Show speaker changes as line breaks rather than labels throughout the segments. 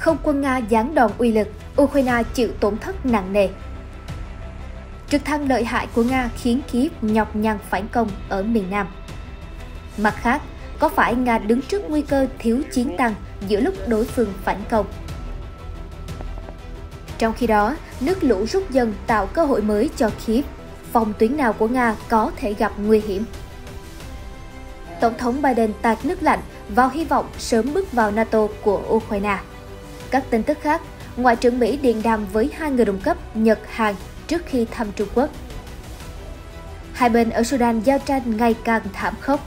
không quân Nga giáng đòn uy lực, Ukraine chịu tổn thất nặng nề. Trực thăng lợi hại của Nga khiến Kiev nhọc nhằn phản công ở miền Nam. Mặt khác, có phải Nga đứng trước nguy cơ thiếu chiến tăng giữa lúc đối phương phản công? Trong khi đó, nước lũ rút dần tạo cơ hội mới cho Kiev. Phòng tuyến nào của Nga có thể gặp nguy hiểm? Tổng thống Biden tạt nước lạnh vào hy vọng sớm bước vào NATO của Ukraine. Các tin tức khác, Ngoại trưởng Mỹ điện đàm với hai người đồng cấp Nhật, Hàn trước khi thăm Trung Quốc. Hai bên ở Sudan giao tranh ngày càng thảm khốc.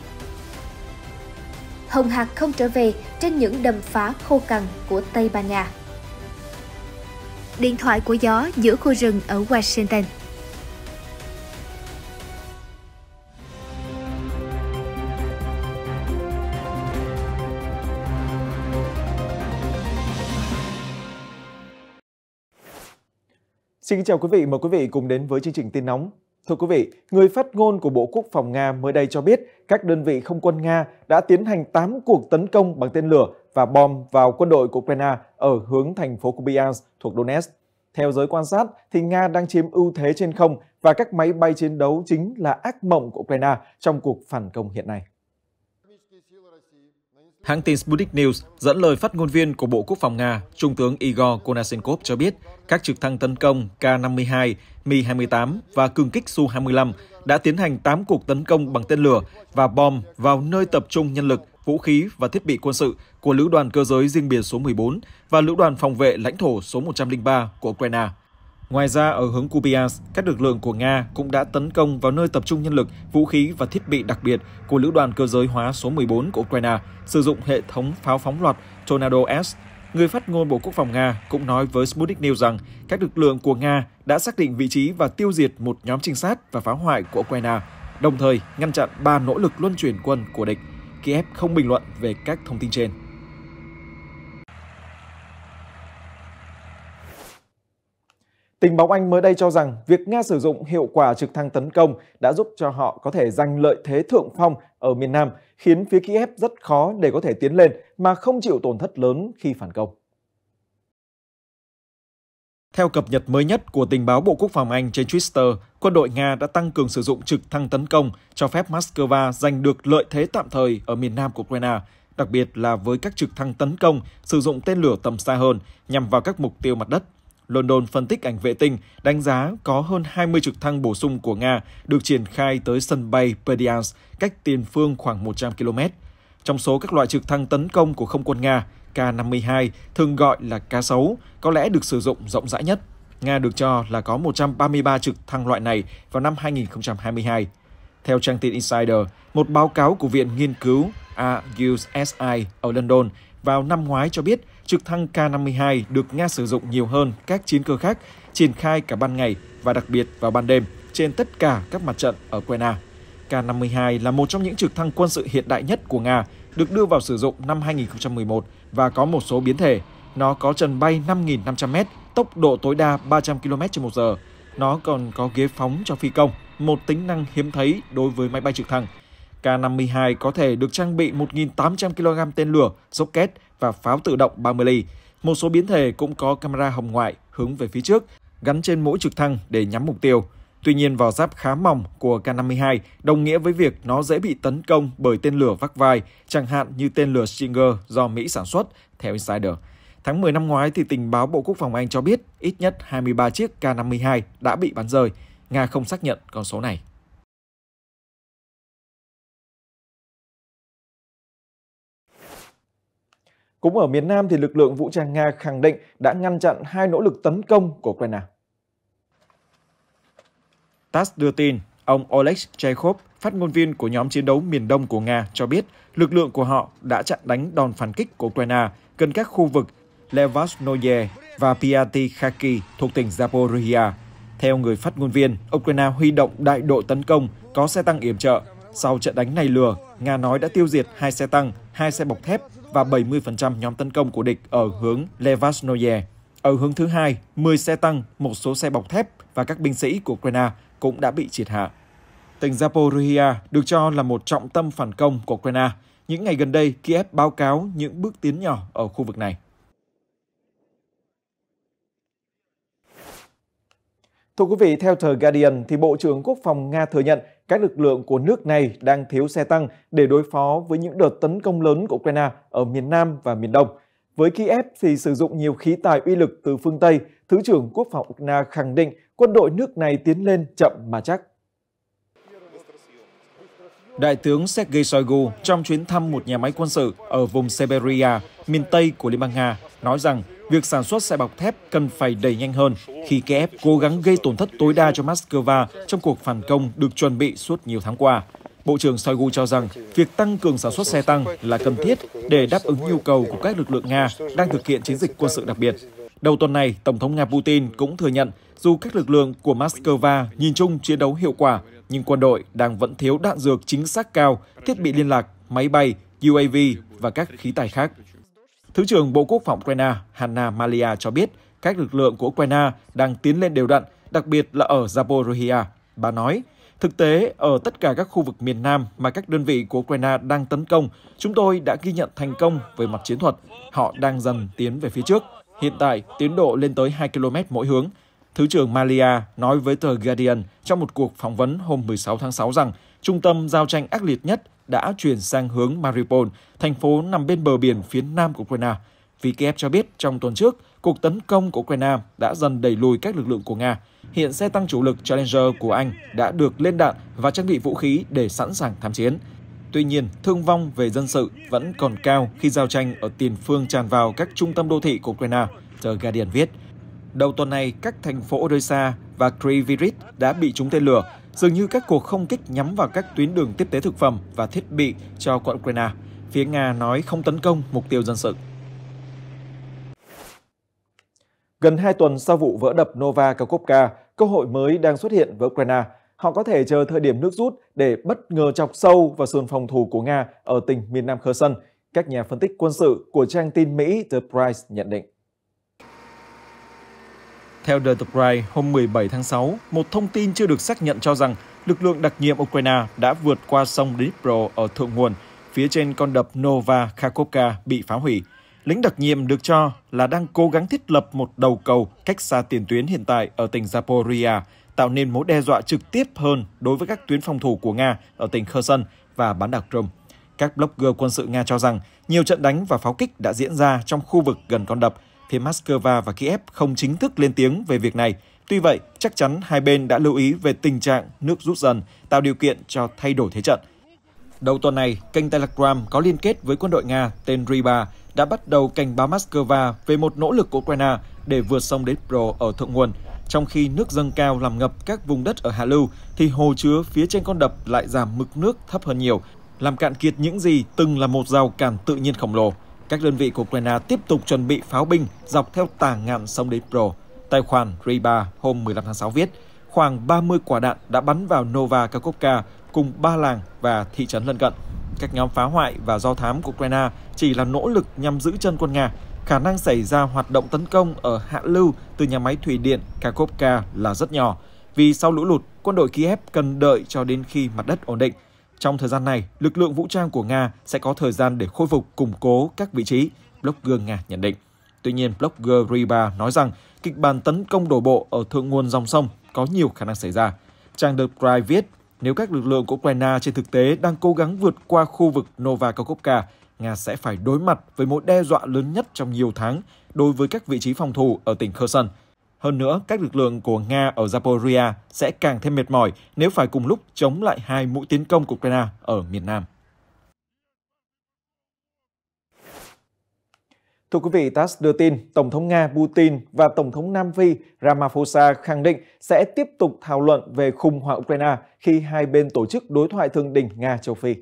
Hồng Hạc không trở về trên những đầm phá khô cằn của Tây Ban Nha. Điện thoại của gió giữa khu rừng ở Washington.
Xin chào quý vị, mời quý vị cùng đến với chương trình tin nóng. Thưa quý vị, người phát ngôn của Bộ Quốc phòng Nga mới đây cho biết các đơn vị không quân Nga đã tiến hành 8 cuộc tấn công bằng tên lửa và bom vào quân đội của Ukraine ở hướng thành phố Kupiansk thuộc Donetsk. Theo giới quan sát, thì Nga đang chiếm ưu thế trên không và các máy bay chiến đấu chính là ác mộng của Ukraine trong cuộc phản công hiện nay. Hãng tin Sputnik News dẫn lời phát ngôn viên của Bộ Quốc phòng Nga, Trung tướng Igor Konashenkov cho biết, các trực thăng tấn công K-52, Mi-28 và cường kích Su-25 đã tiến hành 8 cuộc tấn công bằng tên lửa và bom vào nơi tập trung nhân lực, vũ khí và thiết bị quân sự của Lữ đoàn Cơ giới Riêng biệt số 14 và Lữ đoàn Phòng vệ Lãnh thổ số 103 của Ukraine. Ngoài ra, ở hướng Kupiansk, các lực lượng của Nga cũng đã tấn công vào nơi tập trung nhân lực, vũ khí và thiết bị đặc biệt của Lữ đoàn Cơ giới hóa số 14 của Ukraine, sử dụng hệ thống pháo phóng loạt Tornado S. Người phát ngôn Bộ Quốc phòng Nga cũng nói với Sputnik News rằng các lực lượng của Nga đã xác định vị trí và tiêu diệt một nhóm trinh sát và phá hoại của Ukraine, đồng thời ngăn chặn ba nỗ lực luân chuyển quân của địch. Kiev không bình luận về các thông tin trên. Tình báo Anh mới đây cho rằng việc Nga sử dụng hiệu quả trực thăng tấn công đã giúp cho họ có thể giành lợi thế thượng phong ở miền Nam, khiến phía Kiev rất khó để có thể tiến lên mà không chịu tổn thất lớn khi phản công. Theo cập nhật mới nhất của tình báo Bộ Quốc phòng Anh trên Twitter, quân đội Nga đã tăng cường sử dụng trực thăng tấn công, cho phép Moscow giành được lợi thế tạm thời ở miền nam của Ukraine, đặc biệt là với các trực thăng tấn công sử dụng tên lửa tầm xa hơn nhằm vào các mục tiêu mặt đất London phân tích ảnh vệ tinh, đánh giá có hơn 20 trực thăng bổ sung của Nga được triển khai tới sân bay Perdians, cách tiền phương khoảng 100 km. Trong số các loại trực thăng tấn công của không quân Nga, K-52, thường gọi là K-6, có lẽ được sử dụng rộng rãi nhất. Nga được cho là có 133 trực thăng loại này vào năm 2022. Theo trang tin Insider, một báo cáo của Viện Nghiên cứu AUSI ở London vào năm ngoái cho biết trực thăng K-52 được Nga sử dụng nhiều hơn các chiến cơ khác, triển khai cả ban ngày và đặc biệt vào ban đêm trên tất cả các mặt trận ở Ukraine. K-52 là một trong những trực thăng quân sự hiện đại nhất của Nga, được đưa vào sử dụng năm 2011 và có một số biến thể. Nó có trần bay 5.500m, tốc độ tối đa 300 km h Nó còn có ghế phóng cho phi công, một tính năng hiếm thấy đối với máy bay trực thăng. K-52 có thể được trang bị 1.800 kg tên lửa, rocket và pháo tự động 30 ly. Một số biến thể cũng có camera hồng ngoại hướng về phía trước, gắn trên mỗi trực thăng để nhắm mục tiêu. Tuy nhiên vỏ giáp khá mỏng của K-52 đồng nghĩa với việc nó dễ bị tấn công bởi tên lửa vác vai, chẳng hạn như tên lửa Stinger do Mỹ sản xuất, theo Insider. Tháng 10 năm ngoái thì tình báo Bộ Quốc phòng Anh cho biết ít nhất 23 chiếc K-52 đã bị bắn rơi. Nga không xác nhận con số này. Cũng ở miền Nam thì lực lượng vũ trang Nga khẳng định đã ngăn chặn hai nỗ lực tấn công của Ukraine. TASS đưa tin, ông Oleg Chekhov, phát ngôn viên của nhóm chiến đấu miền Đông của Nga cho biết lực lượng của họ đã chặn đánh đòn phản kích của Ukraine gần các khu vực Levasnoye và Piatykhaki thuộc tỉnh Zaporizhia. Theo người phát ngôn viên, Ukraine huy động đại đội tấn công có xe tăng yểm trợ. Sau trận đánh này lừa, Nga nói đã tiêu diệt hai xe tăng, hai xe bọc thép và 70% nhóm tấn công của địch ở hướng Levasnoye. Ở hướng thứ hai, 10 xe tăng, một số xe bọc thép và các binh sĩ của Ukraine cũng đã bị triệt hạ. Tỉnh Zaporizhia được cho là một trọng tâm phản công của Ukraine. Những ngày gần đây, Kiev báo cáo những bước tiến nhỏ ở khu vực này. Thưa quý vị, theo tờ Guardian, thì Bộ trưởng Quốc phòng Nga thừa nhận các lực lượng của nước này đang thiếu xe tăng để đối phó với những đợt tấn công lớn của Ukraine ở miền Nam và miền Đông. Với Kiev thì sử dụng nhiều khí tài uy lực từ phương Tây, Thứ trưởng Quốc phòng Ukraine khẳng định quân đội nước này tiến lên chậm mà chắc. Đại tướng Sergei Shoigu trong chuyến thăm một nhà máy quân sự ở vùng Siberia, miền Tây của Liên bang Nga, nói rằng việc sản xuất xe bọc thép cần phải đẩy nhanh hơn khi Kiev cố gắng gây tổn thất tối đa cho Moscow trong cuộc phản công được chuẩn bị suốt nhiều tháng qua. Bộ trưởng Shoigu cho rằng việc tăng cường sản xuất xe tăng là cần thiết để đáp ứng nhu cầu của các lực lượng Nga đang thực hiện chiến dịch quân sự đặc biệt. Đầu tuần này, Tổng thống Nga Putin cũng thừa nhận dù các lực lượng của Moscow nhìn chung chiến đấu hiệu quả, nhưng quân đội đang vẫn thiếu đạn dược chính xác cao, thiết bị liên lạc, máy bay, UAV và các khí tài khác. Thứ trưởng Bộ Quốc phòng Ukraine Hanna Malia cho biết các lực lượng của Ukraine đang tiến lên đều đặn, đặc biệt là ở Zaporizhia. Bà nói, thực tế, ở tất cả các khu vực miền Nam mà các đơn vị của Ukraine đang tấn công, chúng tôi đã ghi nhận thành công về mặt chiến thuật. Họ đang dần tiến về phía trước. Hiện tại, tiến độ lên tới 2 km mỗi hướng. Thứ trưởng Malia nói với tờ Guardian trong một cuộc phỏng vấn hôm 16 tháng 6 rằng trung tâm giao tranh ác liệt nhất đã chuyển sang hướng Mariupol, thành phố nằm bên bờ biển phía nam của Ukraine. Vì Kiev cho biết trong tuần trước, cuộc tấn công của Ukraine đã dần đẩy lùi các lực lượng của Nga. Hiện xe tăng chủ lực Challenger của Anh đã được lên đạn và trang bị vũ khí để sẵn sàng tham chiến. Tuy nhiên, thương vong về dân sự vẫn còn cao khi giao tranh ở tiền phương tràn vào các trung tâm đô thị của Ukraine, The Guardian viết. Đầu tuần này, các thành phố Odessa và Kryvyi Rih đã bị trúng tên lửa Dường như các cuộc không kích nhắm vào các tuyến đường tiếp tế thực phẩm và thiết bị cho quận Ukraine. Phía Nga nói không tấn công mục tiêu dân sự. Gần 2 tuần sau vụ vỡ đập Nova Kakovka, cơ hội mới đang xuất hiện với Ukraine. Họ có thể chờ thời điểm nước rút để bất ngờ chọc sâu vào sườn phòng thủ của Nga ở tỉnh miền Nam Kherson, các nhà phân tích quân sự của trang tin Mỹ The Price nhận định. Theo The Times hôm 17 tháng 6, một thông tin chưa được xác nhận cho rằng lực lượng đặc nhiệm Ukraine đã vượt qua sông Dnipro ở thượng nguồn, phía trên con đập Nova Kharkovka bị phá hủy. Lính đặc nhiệm được cho là đang cố gắng thiết lập một đầu cầu cách xa tiền tuyến hiện tại ở tỉnh Zaporizhia, tạo nên mối đe dọa trực tiếp hơn đối với các tuyến phòng thủ của Nga ở tỉnh Kherson và bán đảo Crimea. Các blogger quân sự Nga cho rằng nhiều trận đánh và pháo kích đã diễn ra trong khu vực gần con đập, thì Moscow và Kiev không chính thức lên tiếng về việc này. Tuy vậy, chắc chắn hai bên đã lưu ý về tình trạng nước rút dần, tạo điều kiện cho thay đổi thế trận. Đầu tuần này, kênh Telegram có liên kết với quân đội Nga tên Riba đã bắt đầu cảnh báo Moscow về một nỗ lực của Ukraine để vượt sông Dnipro ở thượng nguồn. Trong khi nước dâng cao làm ngập các vùng đất ở hạ lưu, thì hồ chứa phía trên con đập lại giảm mực nước thấp hơn nhiều, làm cạn kiệt những gì từng là một rào cản tự nhiên khổng lồ các đơn vị của Ukraine tiếp tục chuẩn bị pháo binh dọc theo tà ngạn sông Dnipro. Tài khoản Riba hôm 15 tháng 6 viết, khoảng 30 quả đạn đã bắn vào Nova Kakovka cùng ba làng và thị trấn lân cận. Các nhóm phá hoại và do thám của Ukraine chỉ là nỗ lực nhằm giữ chân quân Nga. Khả năng xảy ra hoạt động tấn công ở hạ lưu từ nhà máy thủy điện Kakovka là rất nhỏ, vì sau lũ lụt, quân đội Kiev cần đợi cho đến khi mặt đất ổn định. Trong thời gian này, lực lượng vũ trang của Nga sẽ có thời gian để khôi phục củng cố các vị trí, blogger Nga nhận định. Tuy nhiên, blogger Riba nói rằng kịch bản tấn công đổ bộ ở thượng nguồn dòng sông có nhiều khả năng xảy ra. Trang The Cry viết, nếu các lực lượng của Ukraine trên thực tế đang cố gắng vượt qua khu vực Nova Kakovka, Nga sẽ phải đối mặt với mối đe dọa lớn nhất trong nhiều tháng đối với các vị trí phòng thủ ở tỉnh Kherson – hơn nữa, các lực lượng của Nga ở Zaporizhia sẽ càng thêm mệt mỏi nếu phải cùng lúc chống lại hai mũi tiến công của Ukraine ở miền Nam. Thưa quý vị, TASS đưa tin Tổng thống Nga Putin và Tổng thống Nam Phi Ramaphosa khẳng định sẽ tiếp tục thảo luận về khủng hoảng Ukraine khi hai bên tổ chức đối thoại thương đỉnh Nga-Châu Phi.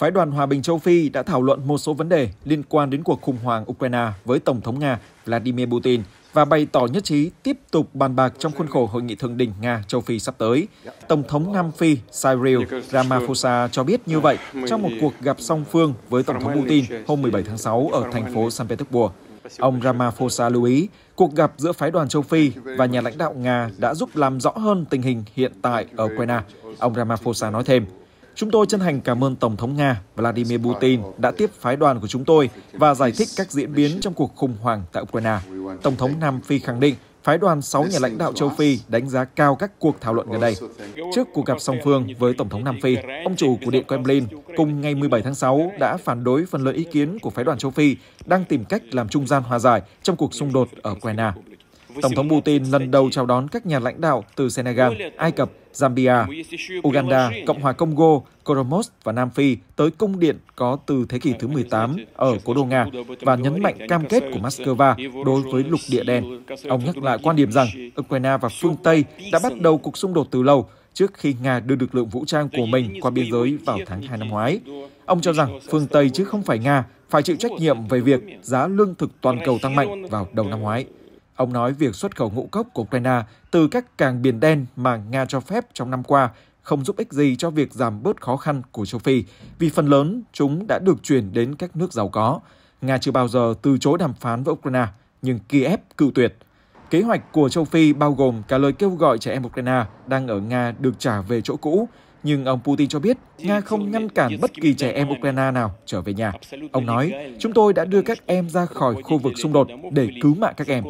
Phái đoàn Hòa bình châu Phi đã thảo luận một số vấn đề liên quan đến cuộc khủng hoảng Ukraine với Tổng thống Nga Vladimir Putin và bày tỏ nhất trí tiếp tục bàn bạc trong khuôn khổ hội nghị thượng đỉnh Nga châu Phi sắp tới. Tổng thống Nam Phi Cyril Ramaphosa cho biết như vậy trong một cuộc gặp song phương với Tổng thống Putin hôm 17 tháng 6 ở thành phố San Petersburg. Ông Ramaphosa lưu ý, cuộc gặp giữa phái đoàn châu Phi và nhà lãnh đạo Nga đã giúp làm rõ hơn tình hình hiện tại ở Ukraine. Ông Ramaphosa nói thêm, Chúng tôi chân thành cảm ơn Tổng thống Nga Vladimir Putin đã tiếp phái đoàn của chúng tôi và giải thích các diễn biến trong cuộc khủng hoảng tại Ukraine. Tổng thống Nam Phi khẳng định phái đoàn 6 nhà lãnh đạo châu Phi đánh giá cao các cuộc thảo luận gần đây. Trước cuộc gặp song phương với Tổng thống Nam Phi, ông chủ của Điện Kremlin cùng ngày 17 tháng 6 đã phản đối phần lớn ý kiến của phái đoàn châu Phi đang tìm cách làm trung gian hòa giải trong cuộc xung đột ở Ukraine. Tổng thống Putin lần đầu chào đón các nhà lãnh đạo từ Senegal, Ai Cập, Zambia,
Uganda, Cộng
hòa Congo, Koromos và Nam Phi tới cung điện có từ thế kỷ thứ 18 ở cố đô Nga và nhấn mạnh cam kết của Moscow đối với lục địa đen. Ông nhắc lại quan điểm rằng Ukraine và phương Tây đã bắt đầu cuộc xung đột từ lâu trước khi Nga đưa lực lượng vũ trang của mình qua biên giới vào tháng 2 năm ngoái. Ông cho rằng phương Tây chứ không phải Nga phải chịu trách nhiệm về việc giá lương thực toàn cầu tăng mạnh vào đầu năm ngoái. Ông nói việc xuất khẩu ngũ cốc của Ukraine từ các càng biển đen mà Nga cho phép trong năm qua không giúp ích gì cho việc giảm bớt khó khăn của châu Phi, vì phần lớn chúng đã được chuyển đến các nước giàu có. Nga chưa bao giờ từ chối đàm phán với Ukraine, nhưng Kiev cự tuyệt. Kế hoạch của châu Phi bao gồm cả lời kêu gọi trẻ em Ukraine đang ở Nga được trả về chỗ cũ, nhưng ông Putin cho biết Nga không ngăn cản bất kỳ trẻ em Ukraine nào trở về nhà. Ông nói, chúng tôi đã đưa các em ra khỏi khu vực xung đột để cứu mạng các em.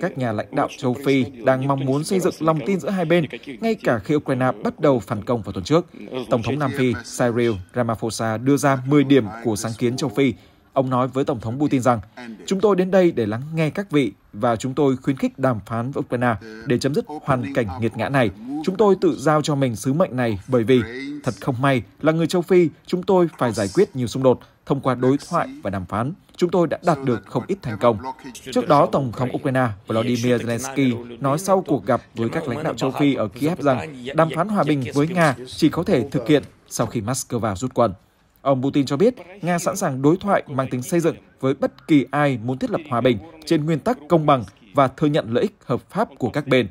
Các nhà lãnh đạo châu Phi đang mong muốn xây dựng lòng tin giữa hai bên, ngay cả khi Ukraine bắt đầu phản công vào tuần trước. Tổng thống Nam Phi Cyril Ramaphosa đưa ra 10 điểm của sáng kiến châu Phi Ông nói với Tổng thống Putin rằng, chúng tôi đến đây để lắng nghe các vị và chúng tôi khuyến khích đàm phán với Ukraine để chấm dứt hoàn cảnh nghiệt ngã này. Chúng tôi tự giao cho mình sứ mệnh này bởi vì, thật không may, là người châu Phi, chúng tôi phải giải quyết nhiều xung đột thông qua đối thoại và đàm phán. Chúng tôi đã đạt được không ít thành công. Trước đó, Tổng thống Ukraine Volodymyr Zelensky nói sau cuộc gặp với các lãnh đạo châu Phi ở Kiev rằng đàm phán hòa bình với Nga chỉ có thể thực hiện sau khi Moscow rút quân. Ông Putin cho biết Nga sẵn sàng đối thoại mang tính xây dựng với bất kỳ ai muốn thiết lập hòa bình trên nguyên tắc công bằng và thừa nhận lợi ích hợp pháp của các bên.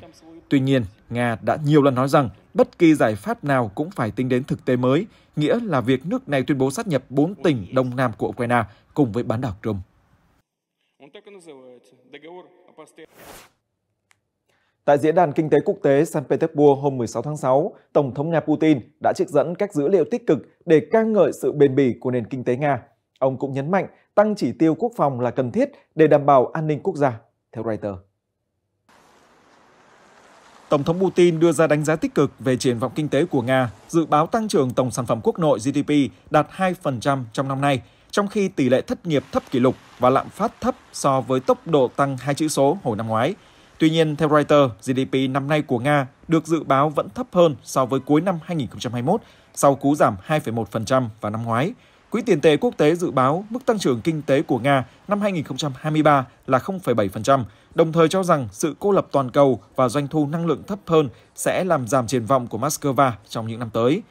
Tuy nhiên, Nga đã nhiều lần nói rằng bất kỳ giải pháp nào cũng phải tính đến thực tế mới, nghĩa là việc nước này tuyên bố sát nhập 4 tỉnh đông nam của Ukraine cùng với bán đảo Crimea. Tại Diễn đàn Kinh tế Quốc tế San Petersburg hôm 16 tháng 6, Tổng thống Nga Putin đã trích dẫn các dữ liệu tích cực để ca ngợi sự bền bỉ của nền kinh tế Nga. Ông cũng nhấn mạnh tăng chỉ tiêu quốc phòng là cần thiết để đảm bảo an ninh quốc gia, theo Reuters. Tổng thống Putin đưa ra đánh giá tích cực về triển vọng kinh tế của Nga, dự báo tăng trưởng tổng sản phẩm quốc nội GDP đạt 2% trong năm nay, trong khi tỷ lệ thất nghiệp thấp kỷ lục và lạm phát thấp so với tốc độ tăng hai chữ số hồi năm ngoái – Tuy nhiên, theo Reuters, GDP năm nay của Nga được dự báo vẫn thấp hơn so với cuối năm 2021 sau cú giảm 2,1% vào năm ngoái. Quỹ tiền tệ quốc tế dự báo mức tăng trưởng kinh tế của Nga năm 2023 là 0,7%, đồng thời cho rằng sự cô lập toàn cầu và doanh thu năng lượng thấp hơn sẽ làm giảm triển vọng của Moscow trong những năm tới.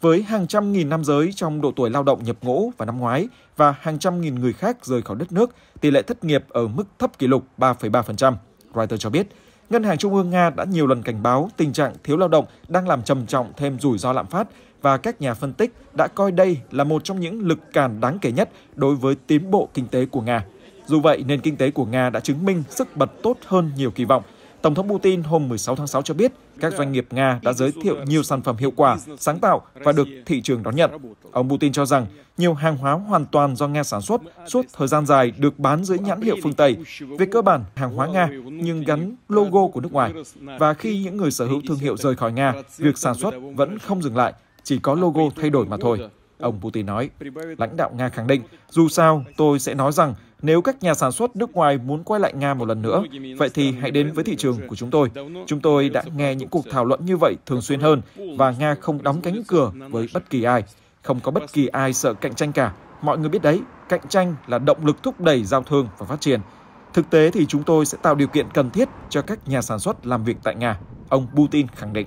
Với hàng trăm nghìn nam giới trong độ tuổi lao động nhập ngũ vào năm ngoái và hàng trăm nghìn người khác rời khỏi đất nước, tỷ lệ thất nghiệp ở mức thấp kỷ lục 3,3%. Reuters cho biết, Ngân hàng Trung ương Nga đã nhiều lần cảnh báo tình trạng thiếu lao động đang làm trầm trọng thêm rủi ro lạm phát và các nhà phân tích đã coi đây là một trong những lực cản đáng kể nhất đối với tiến bộ kinh tế của Nga. Dù vậy, nền kinh tế của Nga đã chứng minh sức bật tốt hơn nhiều kỳ vọng Tổng thống Putin hôm 16 tháng 6 cho biết các doanh nghiệp Nga đã giới thiệu nhiều sản phẩm hiệu quả, sáng tạo và được thị trường đón nhận. Ông Putin cho rằng nhiều hàng hóa hoàn toàn do Nga sản xuất suốt thời gian dài được bán dưới nhãn hiệu phương Tây, về cơ bản hàng hóa Nga nhưng gắn logo của nước ngoài. Và khi những người sở hữu thương hiệu rời khỏi Nga, việc sản xuất vẫn không dừng lại, chỉ có logo thay đổi mà thôi. Ông Putin nói. Lãnh đạo Nga khẳng định, dù sao, tôi sẽ nói rằng nếu các nhà sản xuất nước ngoài muốn quay lại Nga một lần nữa, vậy thì hãy đến với thị trường của chúng tôi. Chúng tôi đã nghe những cuộc thảo luận như vậy thường xuyên hơn và Nga không đóng cánh cửa với bất kỳ ai. Không có bất kỳ ai sợ cạnh tranh cả. Mọi người biết đấy, cạnh tranh là động lực thúc đẩy giao thương và phát triển. Thực tế thì chúng tôi sẽ tạo điều kiện cần thiết cho các nhà sản xuất làm việc tại Nga, ông Putin khẳng định.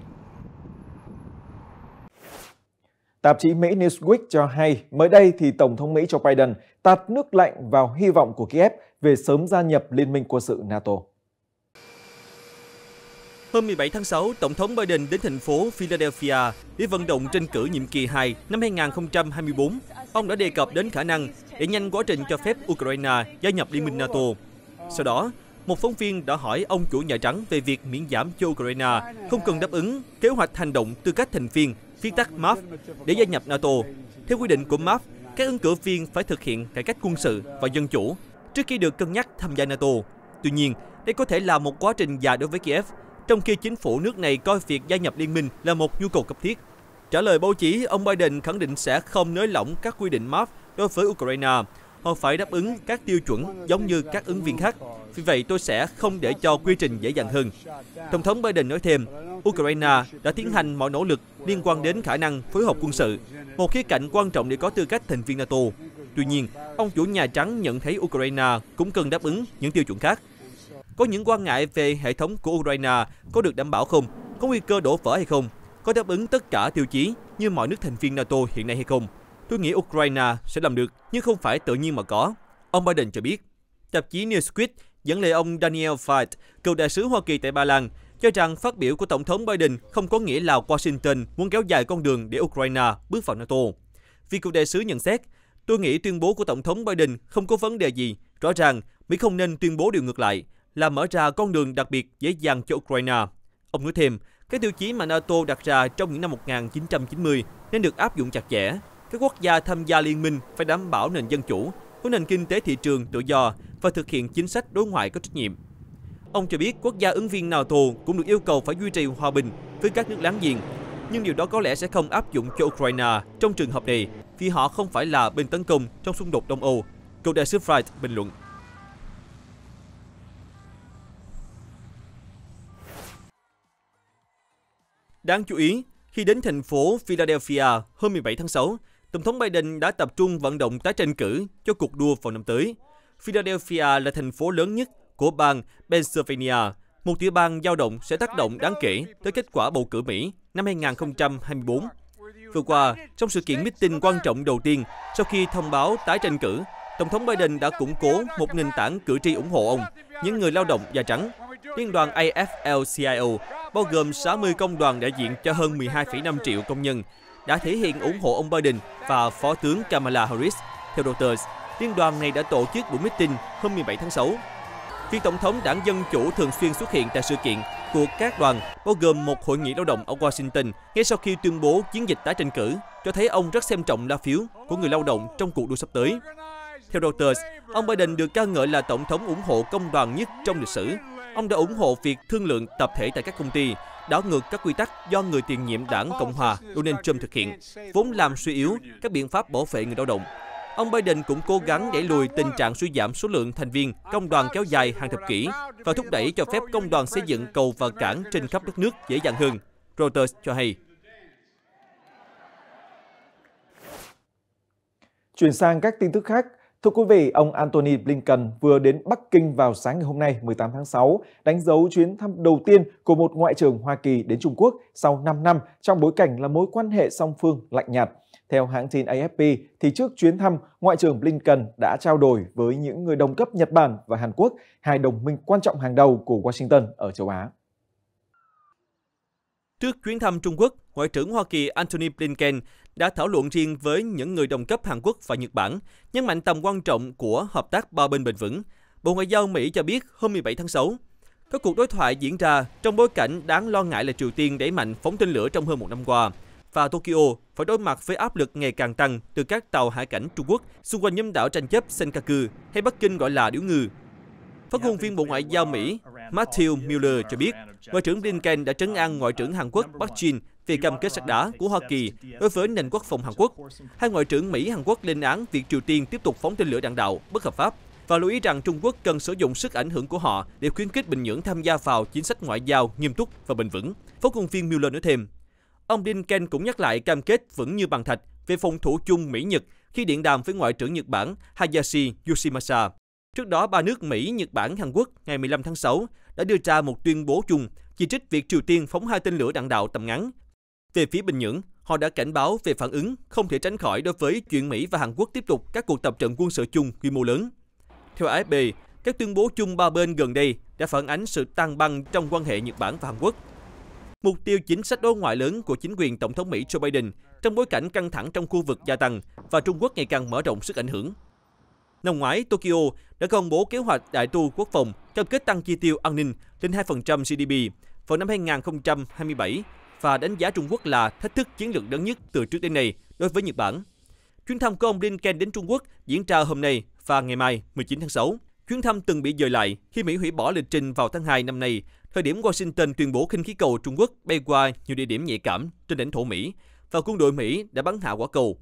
Tạp chí Mỹ Newsweek cho hay, mới đây thì Tổng thống Mỹ Joe Biden tạt nước lạnh vào hy vọng của Kiev về sớm gia nhập Liên minh quân sự NATO.
Hôm 17 tháng 6, Tổng thống Biden đến thành phố Philadelphia để vận động tranh cử nhiệm kỳ 2 năm 2024. Ông đã đề cập đến khả năng để nhanh quá trình cho phép Ukraine gia nhập Liên minh NATO. Sau đó, một phóng viên đã hỏi ông chủ Nhà Trắng về việc miễn giảm cho Ukraine không cần đáp ứng kế hoạch hành động từ các thành viên, viết tắt MAF, để gia nhập NATO. Theo quy định của MAF, các ứng cử viên phải thực hiện cải cách quân sự và dân chủ trước khi được cân nhắc tham gia NATO. Tuy nhiên, đây có thể là một quá trình dài đối với Kiev, trong khi chính phủ nước này coi việc gia nhập liên minh là một nhu cầu cấp thiết. Trả lời báo chí, ông Biden khẳng định sẽ không nới lỏng các quy định MAF đối với Ukraine, họ phải đáp ứng các tiêu chuẩn giống như các ứng viên khác. Vì vậy, tôi sẽ không để cho quy trình dễ dàng hơn. Tổng thống Biden nói thêm, Ukraine đã tiến hành mọi nỗ lực liên quan đến khả năng phối hợp quân sự, một khía cạnh quan trọng để có tư cách thành viên NATO. Tuy nhiên, ông chủ Nhà Trắng nhận thấy Ukraine cũng cần đáp ứng những tiêu chuẩn khác. Có những quan ngại về hệ thống của Ukraine có được đảm bảo không? Có nguy cơ đổ vỡ hay không? Có đáp ứng tất cả tiêu chí như mọi nước thành viên NATO hiện nay hay không? Tôi nghĩ Ukraine sẽ làm được, nhưng không phải tự nhiên mà có. Ông Biden cho biết. Tạp chí Newsweek dẫn lời ông Daniel Fight, cựu đại sứ Hoa Kỳ tại Ba Lan, cho rằng phát biểu của Tổng thống Biden không có nghĩa là Washington muốn kéo dài con đường để Ukraine bước vào NATO. Vì cựu đại sứ nhận xét, tôi nghĩ tuyên bố của Tổng thống Biden không có vấn đề gì. Rõ ràng, Mỹ không nên tuyên bố điều ngược lại, là mở ra con đường đặc biệt dễ dàng cho Ukraine. Ông nói thêm, các tiêu chí mà NATO đặt ra trong những năm 1990 nên được áp dụng chặt chẽ các quốc gia tham gia liên minh phải đảm bảo nền dân chủ, có nền kinh tế thị trường tự do và thực hiện chính sách đối ngoại có trách nhiệm. Ông cho biết quốc gia ứng viên NATO cũng được yêu cầu phải duy trì hòa bình với các nước láng giềng, nhưng điều đó có lẽ sẽ không áp dụng cho Ukraine trong trường hợp này vì họ không phải là bên tấn công trong xung đột Đông Âu, cựu đại sứ Wright bình luận. Đáng chú ý, khi đến thành phố Philadelphia hôm 17 tháng 6, Tổng thống Biden đã tập trung vận động tái tranh cử cho cuộc đua vào năm tới. Philadelphia là thành phố lớn nhất của bang Pennsylvania, một tiểu bang dao động sẽ tác động đáng kể tới kết quả bầu cử Mỹ năm 2024. Vừa qua, trong sự kiện meeting quan trọng đầu tiên sau khi thông báo tái tranh cử, Tổng thống Biden đã củng cố một nền tảng cử tri ủng hộ ông, những người lao động da trắng. Liên đoàn AFL-CIO bao gồm 60 công đoàn đại diện cho hơn 12,5 triệu công nhân đã thể hiện ủng hộ ông Biden và Phó tướng Kamala Harris. Theo Reuters, liên đoàn này đã tổ chức buổi meeting hôm 17 tháng 6. Phi Tổng thống đảng Dân Chủ thường xuyên xuất hiện tại sự kiện của các đoàn, bao gồm một hội nghị lao động ở Washington ngay sau khi tuyên bố chiến dịch tái tranh cử, cho thấy ông rất xem trọng lá phiếu của người lao động trong cuộc đua sắp tới. Theo Reuters, ông Biden được ca ngợi là tổng thống ủng hộ công đoàn nhất trong lịch sử ông đã ủng hộ việc thương lượng tập thể tại các công ty, đảo ngược các quy tắc do người tiền nhiệm đảng Cộng hòa Donald Trump thực hiện, vốn làm suy yếu các biện pháp bảo vệ người lao động. Ông Biden cũng cố gắng đẩy lùi tình trạng suy giảm số lượng thành viên công đoàn kéo dài hàng thập kỷ và thúc đẩy cho phép công đoàn xây dựng cầu và cảng trên khắp đất nước dễ dàng hơn, Reuters cho hay.
Chuyển sang các tin tức khác, Thưa quý vị, ông Antony Blinken vừa đến Bắc Kinh vào sáng ngày hôm nay 18 tháng 6, đánh dấu chuyến thăm đầu tiên của một ngoại trưởng Hoa Kỳ đến Trung Quốc sau 5 năm trong bối cảnh là mối quan hệ song phương lạnh nhạt. Theo hãng tin AFP, thì trước chuyến thăm, Ngoại trưởng Blinken đã trao đổi với những người đồng cấp Nhật Bản và Hàn Quốc, hai đồng minh quan trọng hàng đầu của Washington ở châu Á.
Trước chuyến thăm Trung Quốc, Ngoại trưởng Hoa Kỳ Antony Blinken đã thảo luận riêng với những người đồng cấp Hàn Quốc và Nhật Bản, nhấn mạnh tầm quan trọng của hợp tác ba bên bền vững. Bộ Ngoại giao Mỹ cho biết hôm 17 tháng 6, các cuộc đối thoại diễn ra trong bối cảnh đáng lo ngại là Triều Tiên đẩy mạnh phóng tên lửa trong hơn một năm qua và Tokyo phải đối mặt với áp lực ngày càng tăng từ các tàu hải cảnh Trung Quốc xung quanh nhóm đảo tranh chấp Senkaku hay Bắc Kinh gọi là điếu ngư. Phát ngôn viên Bộ Ngoại giao Mỹ Matthew Mueller cho biết, Ngoại trưởng Blinken đã trấn an Ngoại trưởng Hàn Quốc Park Jin vì cam kết sắt đá của Hoa Kỳ đối với nền quốc phòng Hàn Quốc. Hai Ngoại trưởng Mỹ Hàn Quốc lên án việc Triều Tiên tiếp tục phóng tên lửa đạn đạo bất hợp pháp và lưu ý rằng Trung Quốc cần sử dụng sức ảnh hưởng của họ để khuyến khích Bình Nhưỡng tham gia vào chính sách ngoại giao nghiêm túc và bền vững. Phó công viên Mueller nói thêm, ông Blinken cũng nhắc lại cam kết vững như bằng thạch về phòng thủ chung Mỹ-Nhật khi điện đàm với Ngoại trưởng Nhật Bản Hayashi Yoshimasa. Trước đó, ba nước Mỹ, Nhật Bản, Hàn Quốc ngày 15 tháng 6 đã đưa ra một tuyên bố chung chỉ trích việc Triều Tiên phóng hai tên lửa đạn đạo tầm ngắn. Về phía Bình Nhưỡng, họ đã cảnh báo về phản ứng không thể tránh khỏi đối với chuyện Mỹ và Hàn Quốc tiếp tục các cuộc tập trận quân sự chung quy mô lớn. Theo AFP, các tuyên bố chung ba bên gần đây đã phản ánh sự tăng băng trong quan hệ Nhật Bản và Hàn Quốc. Mục tiêu chính sách đối ngoại lớn của chính quyền Tổng thống Mỹ Joe Biden trong bối cảnh căng thẳng trong khu vực gia tăng và Trung Quốc ngày càng mở rộng sức ảnh hưởng Năm ngoái, Tokyo đã công bố kế hoạch đại tu quốc phòng, cam kết tăng chi tiêu an ninh lên 2% GDP vào năm 2027 và đánh giá Trung Quốc là thách thức chiến lược lớn nhất từ trước đến nay đối với Nhật Bản. Chuyến thăm của ông Blinken đến Trung Quốc diễn ra hôm nay và ngày mai 19 tháng 6. Chuyến thăm từng bị dời lại khi Mỹ hủy bỏ lịch trình vào tháng 2 năm nay, thời điểm Washington tuyên bố khinh khí cầu Trung Quốc bay qua nhiều địa điểm nhạy cảm trên lãnh thổ Mỹ và quân đội Mỹ đã bắn hạ quả cầu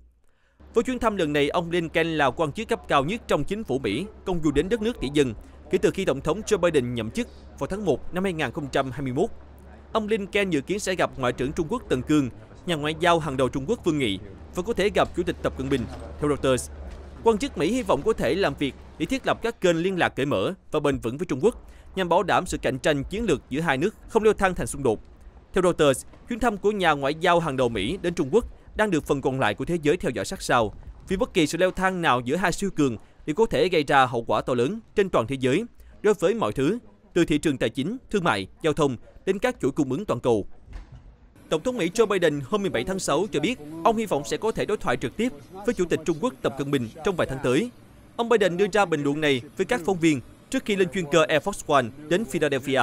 với chuyến thăm lần này, ông Lincoln là quan chức cấp cao nhất trong chính phủ Mỹ, công du đến đất nước tỷ dân kể từ khi Tổng thống Joe Biden nhậm chức vào tháng 1 năm 2021. Ông Lincoln dự kiến sẽ gặp Ngoại trưởng Trung Quốc Tần Cương, nhà ngoại giao hàng đầu Trung Quốc Vương Nghị và có thể gặp Chủ tịch Tập Cận Bình, theo Reuters. Quan chức Mỹ hy vọng có thể làm việc để thiết lập các kênh liên lạc cởi mở và bền vững với Trung Quốc nhằm bảo đảm sự cạnh tranh chiến lược giữa hai nước không leo thang thành xung đột. Theo Reuters, chuyến thăm của nhà ngoại giao hàng đầu Mỹ đến Trung Quốc đang được phần còn lại của thế giới theo dõi sát sao, vì bất kỳ sự leo thang nào giữa hai siêu cường đều có thể gây ra hậu quả to lớn trên toàn thế giới đối với mọi thứ, từ thị trường tài chính, thương mại, giao thông đến các chuỗi cung ứng toàn cầu. Tổng thống Mỹ Joe Biden hôm 17 tháng 6 cho biết ông hy vọng sẽ có thể đối thoại trực tiếp với Chủ tịch Trung Quốc Tập Cận Bình trong vài tháng tới. Ông Biden đưa ra bình luận này với các phóng viên trước khi lên chuyên cơ Air Force One đến Philadelphia.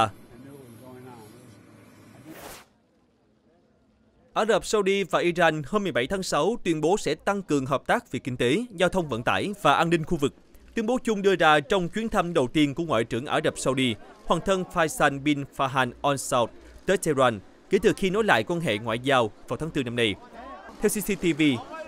Ả Rập Saudi và Iran hôm 17 tháng 6 tuyên bố sẽ tăng cường hợp tác về kinh tế, giao thông vận tải và an ninh khu vực. Tuyên bố chung đưa ra trong chuyến thăm đầu tiên của Ngoại trưởng Ả Rập Saudi, Hoàng thân Faisal bin Farhan Al Saud tới Tehran kể từ khi nối lại quan hệ ngoại giao vào tháng 4 năm nay. Theo CCTV,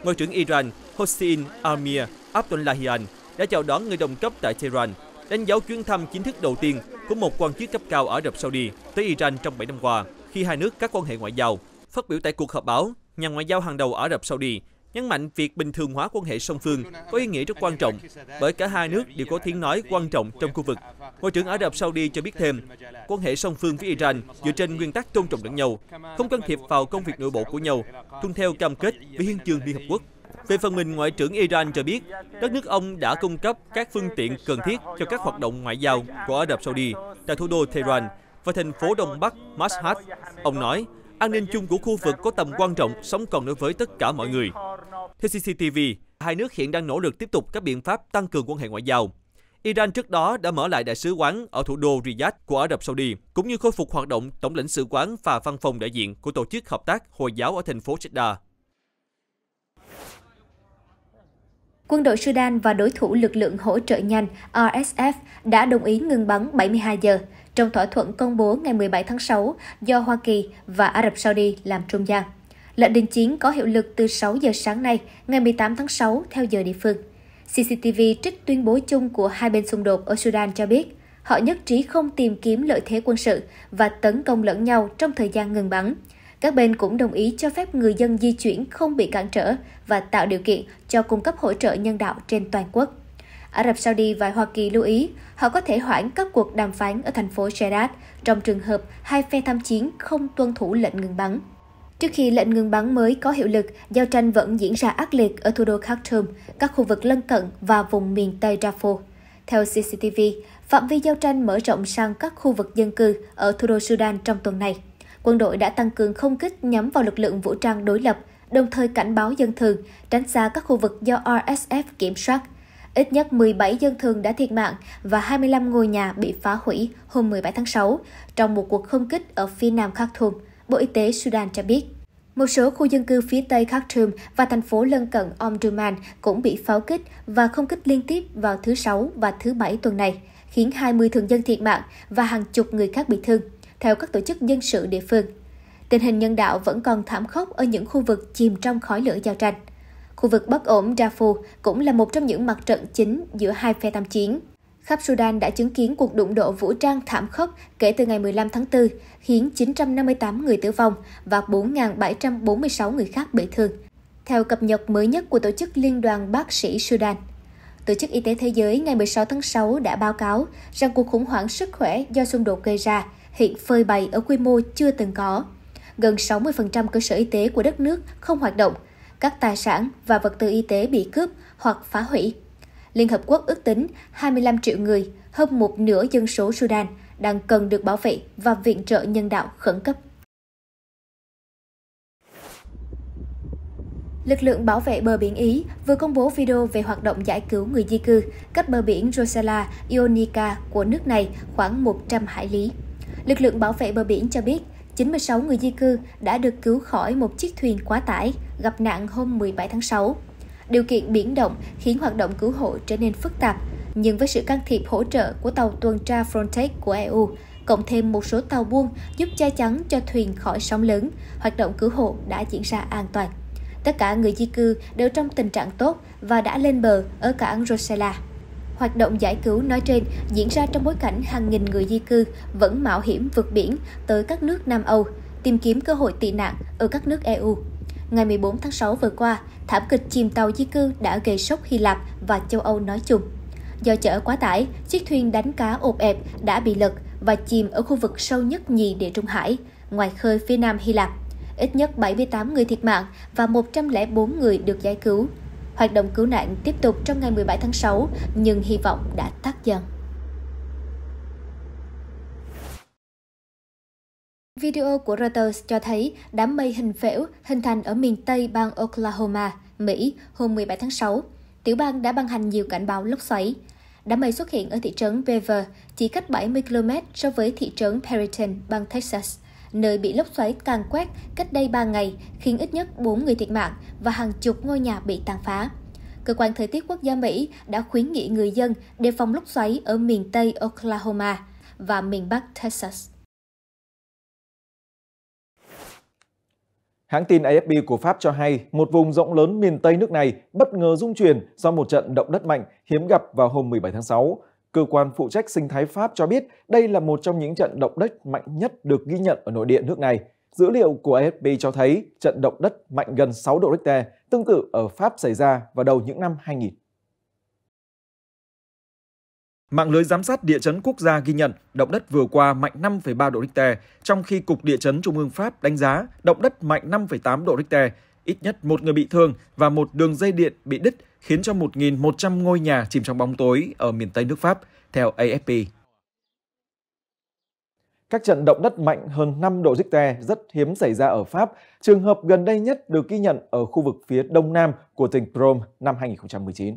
Ngoại trưởng Iran Hossein Amir Abdullahian đã chào đón người đồng cấp tại Tehran, đánh dấu chuyến thăm chính thức đầu tiên của một quan chức cấp cao Ả Rập Saudi tới Iran trong 7 năm qua, khi hai nước các quan hệ ngoại giao. Phát biểu tại cuộc họp báo, nhà ngoại giao hàng đầu Ả Rập Saudi nhấn mạnh việc bình thường hóa quan hệ song phương có ý nghĩa rất quan trọng bởi cả hai nước đều có tiếng nói quan trọng trong khu vực. Ngoại trưởng Ả Rập Saudi cho biết thêm, quan hệ song phương với Iran dựa trên nguyên tắc tôn trọng lẫn nhau, không can thiệp vào công việc nội bộ của nhau, tuân theo cam kết với hiến chương Liên Hợp Quốc. Về phần mình, Ngoại trưởng Iran cho biết, đất nước ông đã cung cấp các phương tiện cần thiết cho các hoạt động ngoại giao của Ả Rập Saudi tại thủ đô Tehran và thành phố Đông Bắc Mashhad. Ông nói, An ninh chung của khu vực có tầm quan trọng sống còn đối với tất cả mọi người. Theo CCTV, hai nước hiện đang nỗ lực tiếp tục các biện pháp tăng cường quan hệ ngoại giao. Iran trước đó đã mở lại đại sứ quán ở thủ đô Riyadh của Ả Rập Saudi, cũng như khôi phục hoạt động tổng lãnh sự quán và văn phòng đại diện của Tổ chức Hợp tác Hồi giáo ở thành phố Jeddah.
Quân đội Sudan và đối thủ lực lượng hỗ trợ nhanh RSF đã đồng ý ngừng bắn 72 giờ trong thỏa thuận công bố ngày 17 tháng 6 do Hoa Kỳ và Ả Rập Saudi làm trung gian. Lệnh đình chiến có hiệu lực từ 6 giờ sáng nay, ngày 18 tháng 6 theo giờ địa phương. CCTV trích tuyên bố chung của hai bên xung đột ở Sudan cho biết, họ nhất trí không tìm kiếm lợi thế quân sự và tấn công lẫn nhau trong thời gian ngừng bắn. Các bên cũng đồng ý cho phép người dân di chuyển không bị cản trở và tạo điều kiện cho cung cấp hỗ trợ nhân đạo trên toàn quốc. Ả Rập Saudi và Hoa Kỳ lưu ý họ có thể hoãn các cuộc đàm phán ở thành phố Jeddah trong trường hợp hai phe tham chiến không tuân thủ lệnh ngừng bắn. Trước khi lệnh ngừng bắn mới có hiệu lực, giao tranh vẫn diễn ra ác liệt ở thủ đô Khartoum, các khu vực lân cận và vùng miền Tây Darfur. Theo CCTV, phạm vi giao tranh mở rộng sang các khu vực dân cư ở thủ đô Sudan trong tuần này. Quân đội đã tăng cường không kích nhắm vào lực lượng vũ trang đối lập, đồng thời cảnh báo dân thường tránh xa các khu vực do RSF kiểm soát Ít nhất 17 dân thường đã thiệt mạng và 25 ngôi nhà bị phá hủy hôm 17 tháng 6 trong một cuộc không kích ở phía nam Khartoum, Bộ Y tế Sudan cho biết. Một số khu dân cư phía tây Khartoum và thành phố lân cận Omdurman cũng bị pháo kích và không kích liên tiếp vào thứ Sáu và thứ Bảy tuần này, khiến 20 thường dân thiệt mạng và hàng chục người khác bị thương, theo các tổ chức dân sự địa phương. Tình hình nhân đạo vẫn còn thảm khốc ở những khu vực chìm trong khói lửa giao tranh. Khu vực bất ổn Darfur cũng là một trong những mặt trận chính giữa hai phe tham chiến. Khắp Sudan đã chứng kiến cuộc đụng độ vũ trang thảm khốc kể từ ngày 15 tháng 4, khiến 958 người tử vong và 4.746 người khác bị thương. Theo cập nhật mới nhất của Tổ chức Liên đoàn Bác sĩ Sudan, Tổ chức Y tế Thế giới ngày 16 tháng 6 đã báo cáo rằng cuộc khủng hoảng sức khỏe do xung đột gây ra hiện phơi bày ở quy mô chưa từng có. Gần 60% cơ sở y tế của đất nước không hoạt động các tài sản và vật tư y tế bị cướp hoặc phá hủy. Liên Hợp Quốc ước tính 25 triệu người, hơn một nửa dân số Sudan, đang cần được bảo vệ và viện trợ nhân đạo khẩn cấp. Lực lượng bảo vệ bờ biển Ý vừa công bố video về hoạt động giải cứu người di cư cách bờ biển Rosella, Ionica của nước này khoảng 100 hải lý. Lực lượng bảo vệ bờ biển cho biết 96 người di cư đã được cứu khỏi một chiếc thuyền quá tải gặp nạn hôm 17 tháng 6. Điều kiện biến động khiến hoạt động cứu hộ trở nên phức tạp, nhưng với sự can thiệp hỗ trợ của tàu tuần tra Frontex của EU, cộng thêm một số tàu buôn giúp che chắn cho thuyền khỏi sóng lớn, hoạt động cứu hộ đã diễn ra an toàn. Tất cả người di cư đều trong tình trạng tốt và đã lên bờ ở cảng Rosella. Hoạt động giải cứu nói trên diễn ra trong bối cảnh hàng nghìn người di cư vẫn mạo hiểm vượt biển tới các nước Nam Âu, tìm kiếm cơ hội tị nạn ở các nước EU. Ngày 14 tháng 6 vừa qua, thảm kịch chìm tàu di cư đã gây sốc Hy Lạp và châu Âu nói chung. Do chở quá tải, chiếc thuyền đánh cá ộp ẹp đã bị lật và chìm ở khu vực sâu nhất nhì Địa Trung Hải, ngoài khơi phía nam Hy Lạp. Ít nhất 78 người thiệt mạng và 104 người được giải cứu. Hoạt động cứu nạn tiếp tục trong ngày 17 tháng 6 nhưng hy vọng đã tắt dần. Video của Reuters cho thấy đám mây hình phễu hình thành ở miền Tây bang Oklahoma, Mỹ hôm 17 tháng 6. Tiểu bang đã ban hành nhiều cảnh báo lốc xoáy. Đám mây xuất hiện ở thị trấn Beaver, chỉ cách 70 km so với thị trấn Perryton, bang Texas, nơi bị lốc xoáy càn quét cách đây 3 ngày, khiến ít nhất 4 người thiệt mạng và hàng chục ngôi nhà bị tàn phá. Cơ quan Thời tiết Quốc gia Mỹ đã khuyến nghị người dân đề phòng lốc xoáy ở miền Tây Oklahoma và miền Bắc Texas.
Hãng tin AFP của Pháp cho hay một vùng rộng lớn miền Tây nước này bất ngờ rung chuyển do một trận động đất mạnh hiếm gặp vào hôm 17 tháng 6. Cơ quan phụ trách sinh thái Pháp cho biết đây là một trong những trận động đất mạnh nhất được ghi nhận ở nội địa nước này. Dữ liệu của AFP cho thấy trận động đất mạnh gần 6 độ Richter tương tự ở Pháp xảy ra vào đầu những năm 2000. Mạng lưới giám sát địa chấn quốc gia ghi nhận động đất vừa qua mạnh 5,3 độ Richter, trong khi Cục Địa chấn Trung ương Pháp đánh giá động đất mạnh 5,8 độ Richter. Ít nhất một người bị thương và một đường dây điện bị đứt khiến cho 1.100 ngôi nhà chìm trong bóng tối ở miền Tây nước Pháp, theo AFP. Các trận động đất mạnh hơn 5 độ Richter rất hiếm xảy ra ở Pháp, trường hợp gần đây nhất được ghi nhận ở khu vực phía đông nam của tỉnh Prom năm 2019.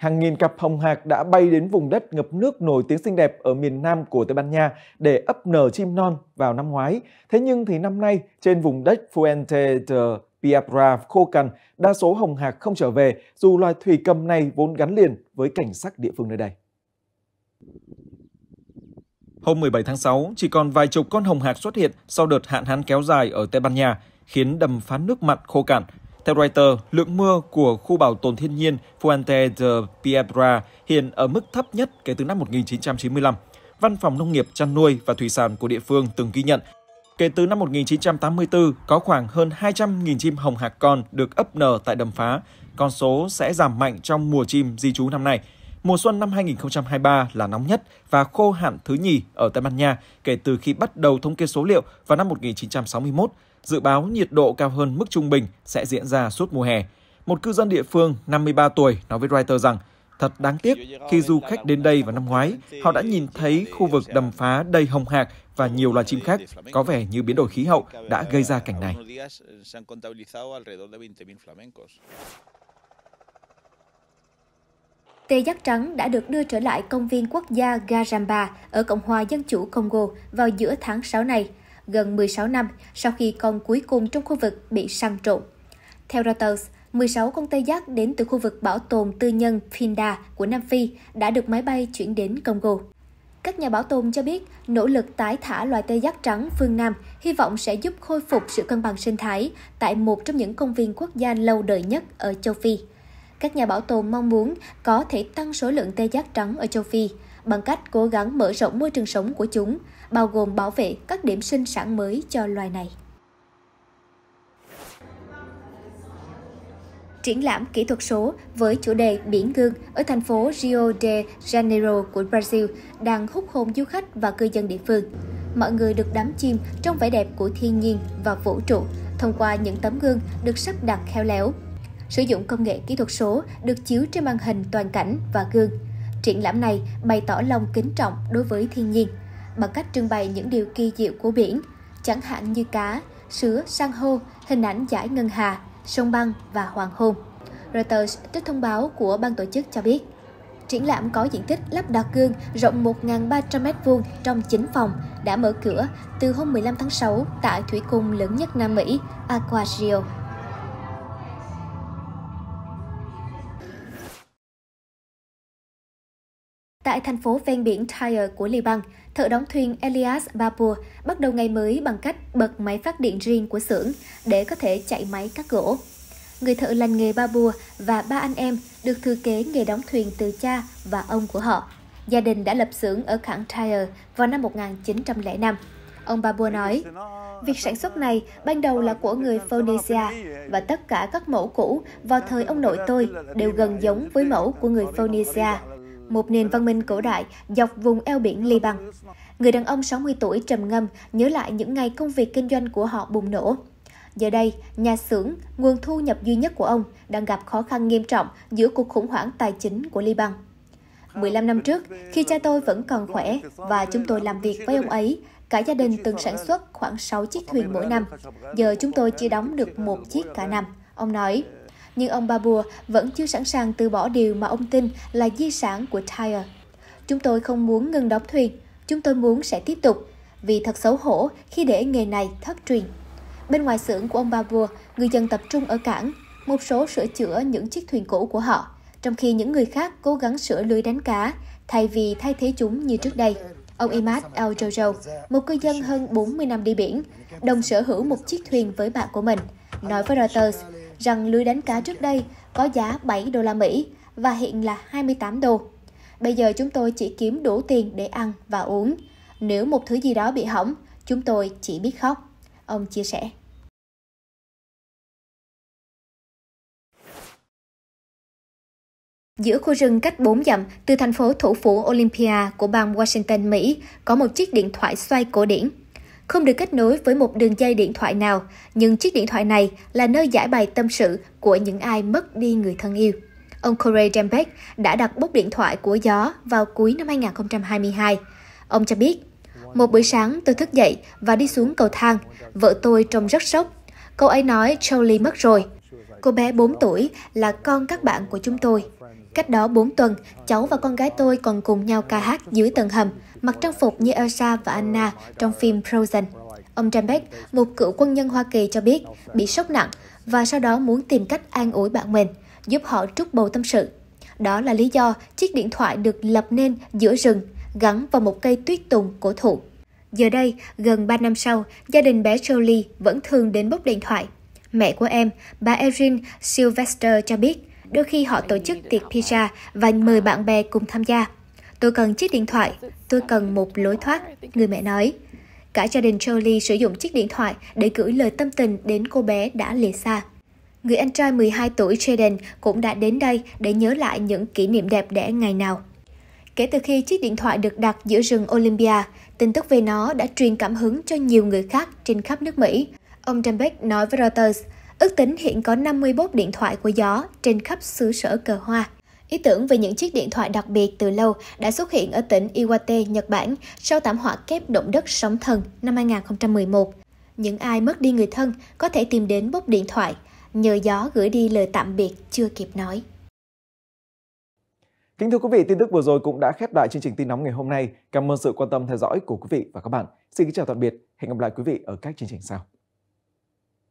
Hàng nghìn cặp hồng hạc đã bay đến vùng đất ngập nước nổi tiếng xinh đẹp ở miền Nam của Tây Ban Nha để ấp nở chim non vào năm ngoái. Thế nhưng thì năm nay, trên vùng đất Fuente de Piabra khô cằn, đa số hồng hạc không trở về, dù loài thủy cầm này vốn gắn liền với cảnh sắc địa phương nơi đây. Hôm 17 tháng 6, chỉ còn vài chục con hồng hạc xuất hiện sau đợt hạn hán kéo dài ở Tây Ban Nha, khiến đầm phá nước mặn khô cằn. Theo Reuters, lượng mưa của khu bảo tồn thiên nhiên Fuente de Piedra hiện ở mức thấp nhất kể từ năm 1995. Văn phòng Nông nghiệp, Chăn nuôi và Thủy sản của địa phương từng ghi nhận Kể từ năm 1984, có khoảng hơn 200.000 chim hồng hạc con được ấp nở tại đầm phá. Con số sẽ giảm mạnh trong mùa chim di trú năm nay. Mùa xuân năm 2023 là nóng nhất và khô hạn thứ nhì ở Tây Ban Nha kể từ khi bắt đầu thống kê số liệu vào năm 1961 dự báo nhiệt độ cao hơn mức trung bình sẽ diễn ra suốt mùa hè. Một cư dân địa phương 53 tuổi nói với Reuters rằng Thật đáng tiếc, khi du khách đến đây vào năm ngoái, họ đã nhìn thấy khu vực đầm phá đầy hồng hạc và nhiều loài chim khác, có vẻ như biến đổi khí hậu đã gây ra cảnh này.
Tê giác trắng đã được đưa trở lại công viên quốc gia Garamba ở Cộng hòa Dân chủ Congo vào giữa tháng 6 này gần 16 năm sau khi con cuối cùng trong khu vực bị săn trộm. Theo Reuters, 16 con tê giác đến từ khu vực bảo tồn tư nhân Finda của Nam Phi đã được máy bay chuyển đến Congo. Các nhà bảo tồn cho biết nỗ lực tái thả loài tê giác trắng phương Nam hy vọng sẽ giúp khôi phục sự cân bằng sinh thái tại một trong những công viên quốc gia lâu đời nhất ở châu Phi. Các nhà bảo tồn mong muốn có thể tăng số lượng tê giác trắng ở châu Phi bằng cách cố gắng mở rộng môi trường sống của chúng, bao gồm bảo vệ các điểm sinh sản mới cho loài này. Triển lãm kỹ thuật số với chủ đề Biển Gương ở thành phố Rio de Janeiro của Brazil đang hút hồn du khách và cư dân địa phương. Mọi người được đắm chìm trong vẻ đẹp của thiên nhiên và vũ trụ thông qua những tấm gương được sắp đặt khéo léo. Sử dụng công nghệ kỹ thuật số được chiếu trên màn hình toàn cảnh và gương. Triển lãm này bày tỏ lòng kính trọng đối với thiên nhiên bằng cách trưng bày những điều kỳ diệu của biển, chẳng hạn như cá, sứa, san hô, hình ảnh giải ngân hà, sông băng và hoàng hôn. Reuters trích thông báo của ban tổ chức cho biết. Triển lãm có diện tích lắp đặt gương rộng 1.300m2 trong 9 phòng đã mở cửa từ hôm 15 tháng 6 tại thủy cung lớn nhất Nam Mỹ, Aquario. Tại thành phố ven biển Tyre của Liban, thợ đóng thuyền Elias Babur bắt đầu ngày mới bằng cách bật máy phát điện riêng của xưởng để có thể chạy máy cắt gỗ. Người thợ lành nghề Babur và ba anh em được thừa kế nghề đóng thuyền từ cha và ông của họ. Gia đình đã lập xưởng ở cảng Tyre vào năm 1905. Ông Babur nói, Việc sản xuất này ban đầu là của người Phoenicia và tất cả các mẫu cũ vào thời ông nội tôi đều gần giống với mẫu của người Phoenicia một nền văn minh cổ đại dọc vùng eo biển Liban. Người đàn ông 60 tuổi trầm ngâm nhớ lại những ngày công việc kinh doanh của họ bùng nổ. Giờ đây, nhà xưởng, nguồn thu nhập duy nhất của ông đang gặp khó khăn nghiêm trọng giữa cuộc khủng hoảng tài chính của Liban. 15 năm trước, khi cha tôi vẫn còn khỏe và chúng tôi làm việc với ông ấy, cả gia đình từng sản xuất khoảng 6 chiếc thuyền mỗi năm. Giờ chúng tôi chỉ đóng được một chiếc cả năm, ông nói nhưng ông Babur vẫn chưa sẵn sàng từ bỏ điều mà ông tin là di sản của Tyre. Chúng tôi không muốn ngừng đóng thuyền, chúng tôi muốn sẽ tiếp tục, vì thật xấu hổ khi để nghề này thất truyền. Bên ngoài xưởng của ông Babur, người dân tập trung ở cảng, một số sửa chữa những chiếc thuyền cũ của họ, trong khi những người khác cố gắng sửa lưới đánh cá thay vì thay thế chúng như trước đây. Ông Imad El Jojo, một cư dân hơn 40 năm đi biển, đồng sở hữu một chiếc thuyền với bạn của mình, nói với Reuters rằng lưới đánh cá trước đây có giá 7 đô la Mỹ và hiện là 28 đô. Bây giờ chúng tôi chỉ kiếm đủ tiền để ăn và uống. Nếu một thứ gì đó bị hỏng, chúng tôi chỉ biết khóc. Ông chia sẻ. Giữa khu rừng cách 4 dặm từ thành phố thủ phủ Olympia của bang Washington, Mỹ có một chiếc điện thoại xoay cổ điển không được kết nối với một đường dây điện thoại nào, nhưng chiếc điện thoại này là nơi giải bày tâm sự của những ai mất đi người thân yêu. Ông Corey Jambeck đã đặt bút điện thoại của gió vào cuối năm 2022. Ông cho biết, một buổi sáng tôi thức dậy và đi xuống cầu thang, vợ tôi trông rất sốc. Cô ấy nói Charlie mất rồi. Cô bé 4 tuổi là con các bạn của chúng tôi. Cách đó 4 tuần, cháu và con gái tôi còn cùng nhau ca hát dưới tầng hầm mặc trang phục như Elsa và Anna trong phim Frozen. Ông Jambeck, một cựu quân nhân Hoa Kỳ cho biết bị sốc nặng và sau đó muốn tìm cách an ủi bạn mình, giúp họ trút bầu tâm sự. Đó là lý do chiếc điện thoại được lập nên giữa rừng, gắn vào một cây tuyết tùng cổ thụ. Giờ đây, gần 3 năm sau, gia đình bé Jolie vẫn thường đến bốc điện thoại. Mẹ của em, bà Erin Sylvester cho biết, đôi khi họ tổ chức tiệc pizza và mời bạn bè cùng tham gia. Tôi cần chiếc điện thoại, tôi cần một lối thoát, người mẹ nói. Cả gia đình Jolie sử dụng chiếc điện thoại để gửi lời tâm tình đến cô bé đã lìa xa. Người anh trai 12 tuổi Jaden cũng đã đến đây để nhớ lại những kỷ niệm đẹp đẽ ngày nào. Kể từ khi chiếc điện thoại được đặt giữa rừng Olympia, tin tức về nó đã truyền cảm hứng cho nhiều người khác trên khắp nước Mỹ. Ông Jambeck nói với Reuters, ước tính hiện có 50 bốt điện thoại của gió trên khắp xứ sở cờ hoa. Ý tưởng về những chiếc điện thoại đặc biệt từ lâu đã xuất hiện ở tỉnh Iwate, Nhật Bản sau thảm họa kép động đất sóng thần năm 2011. Những ai mất đi người thân có thể tìm đến bốc điện thoại, nhờ gió gửi đi lời tạm biệt chưa kịp nói.
Kính thưa quý vị, tin tức vừa rồi cũng đã khép lại chương trình tin nóng ngày hôm nay. Cảm ơn sự quan tâm theo dõi của quý vị và các bạn. Xin kính chào tạm biệt. Hẹn gặp lại quý vị ở các chương trình sau.